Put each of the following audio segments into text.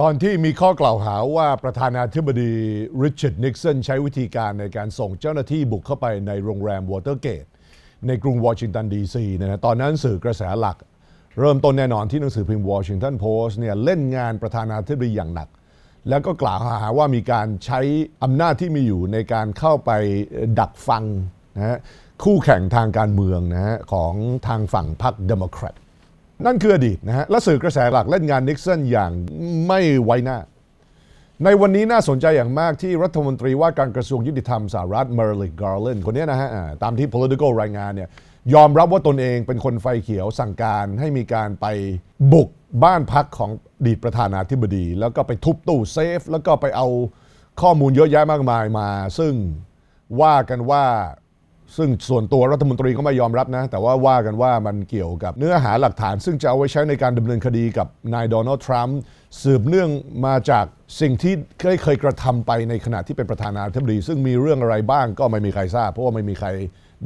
ตอนที่มีข้อกล่าวหาว่าประธานาธิบดีริชาร์ดนิกสันใช้วิธีการในการส่งเจ้าหน้าที่บุกเข้าไปในโรงแรมวอเตอร์เกต ในกรุงวอชิงตันดีซีเนี่ยนะตอนนั้นสื่อกระแสหลัก เริ่มต้นแน่นอนที่หนังสือพิมพ์วอชิงตันโพสต์เนี่ยเล่นงานประธานาธิบดีอย่างหนัก แล้วก็กล่าวหาว่ามีการใช้อำนาจที่มีอยู่ในการเข้าไปดักฟังนะคู่แข่งทางการเมืองนะฮะของทางฝั่งพรรคเดโมแครตนั่นคืออดีตนะฮะและสื่อกระแสหลักเล่นงานนิกสันอย่างไม่ไว้หน้า ในวันนี้น่าสนใจอย่างมากที่รัฐมนตรีว่าการกระทรวงยุติธรรมสหรัฐเมอร์ลิกการ์เลนคนนี้นะฮะ ตามที่ political รายงานเนี่ยยอมรับว่าตนเองเป็นคนไฟเขียวสั่งการให้มีการไปบุกบ้านพักของดีตประธานาธิบดี แล้วก็ไปทุบตู้เซฟ แล้วก็ไปเอาข้อมูลเยอะแยะมากมายมา ซึ่งว่ากันว่าซึ่งส่วนตัวรัฐมนตรีก็ไม่ยอมรับนะ แต่ว่าว่ากันว่ามันเกี่ยวกับเนื้อหาหลักฐาน ซึ่งจะเอาไว้ใช้ในการดำเนินคดีกับนายโดนัลด์ทรัมป์สืบเนื่องมาจากสิ่งที่เคยเคยกระทำไปในขณะที่เป็นประธานาธิบดีซึ่งมีเรื่องอะไรบ้างก็ไม่มีใครทราบ เพราะว่าไม่มีใคร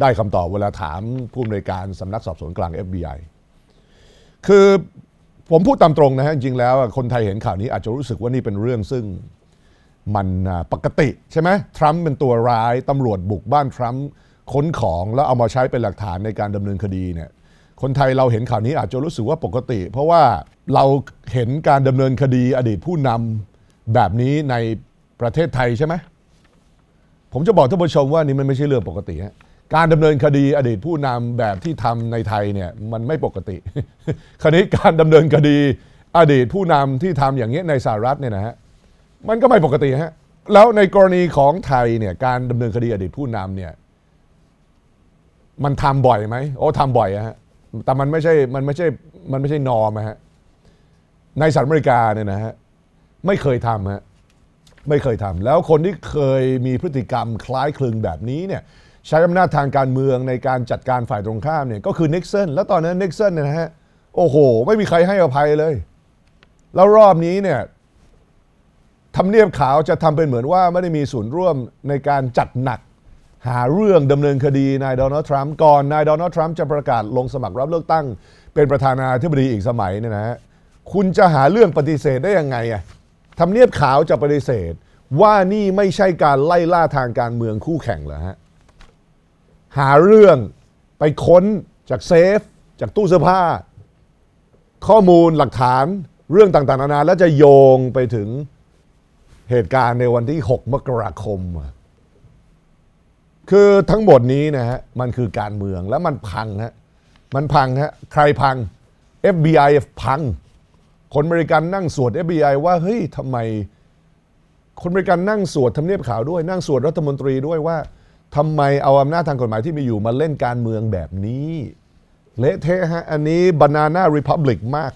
ได้คำตอบเวลาถามผู้อำนวยการสำนักสอบสวนกลาง FBI คือผมพูดตามตรงนะฮะจริงแล้วคนไทยเห็นข่าวนี้อาจจะรู้สึกว่านี่เป็นเรื่องซึ่งมันปกติใช่ไหมทรัมป์เป็นตัวร้ายตำรวจบุกบ้านทรัมป์ค้นของแล้วเอามาใช้เป็นหลักฐานในการดำเนินคดีเนี่ย คนไทยเราเห็นข่าวนี้อาจจะรู้สึกว่าปกติ เพราะว่าเราเห็นการดำเนินคดีอดีตผู้นำแบบนี้ในประเทศไทยใช่ไหมผมจะบอกท่านผู้ชมว่านี่มันไม่ใช่เรื่องปกติฮะ การดำเนินคดีอดีตผู้นำแบบที่ทำในไทยเนี่ยมันไม่ปกติ คราวนี้การดำเนินคดีอดีตผู้นำที่ทำอย่างนี้ในสหรัฐเนี่ยนะฮะ มันก็ไม่ปกติฮะ แล้วในกรณีของไทยเนี่ยการดำเนินคดีอดีตผู้นำเนี่ยมันทำบ่อยไหมโอ้ทำบ่อยฮะ แต่มันไม่ใช่ มันไม่ใช่ มันไม่ใช่นอมฮะ ในสหรัฐอเมริกาเนี่ยนะฮะ ไม่เคยทำฮะ ไม่เคยทำ แล้วคนที่เคยมีพฤติกรรมคล้ายคลึงแบบนี้เนี่ย ใช้อำนาจทางการเมืองในการจัดการฝ่ายตรงข้ามเนี่ย ก็คือนิกเซนแล้วตอนนั้นนิกเซนเนี่ยนะฮะ โอ้โห ไม่มีใครให้อภัยเลย แล้วรอบนี้เนี่ยทำเนียบขาวจะทำเป็นเหมือนว่าไม่ได้มีส่วนร่วมในการจัดหนักหาเรื่องดำเนินคดีนายโดนัลด์ทรัมป์ก่อนนายโดนัลด์ทรัมป์จะประกาศลงสมัครรับเลือกตั้งเป็นประธานาธิบดีอีกสมัยเนี่ยนะฮะคุณจะหาเรื่องปฏิเสธได้ยังไงอ่ะทำเนียบขาวจะปฏิเสธ ว่านี่ไม่ใช่การไล่ล่าทางการเมืองคู่แข่งเหรอฮะหาเรื่องไปค้นจากเซฟ จากตู้เสื้อผ้า ข้อมูลหลักฐาน เรื่องต่างๆ นานาแล้วจะโยงไปถึงเหตุการณ์ในวันที่ 6 มกราคมอะคือทั้งหมดนี้นะฮะ มันคือการเมืองแล้วมันพังฮะ มันพังฮะ ใครพัง FBI พัง คนบริการนั่งสวด FBI ว่า เฮ้ยทำไม คนบริการนั่งสวดทำเนียบข่าวด้วยนั่งสวดรัฐมนตรีด้วยว่าทำไมเอาอำนาจทางกฎหมายที่มีอยู่มาเล่นการเมืองแบบนี้ เละเทะฮะ อันนี้บานาน่าริพับลิกมาก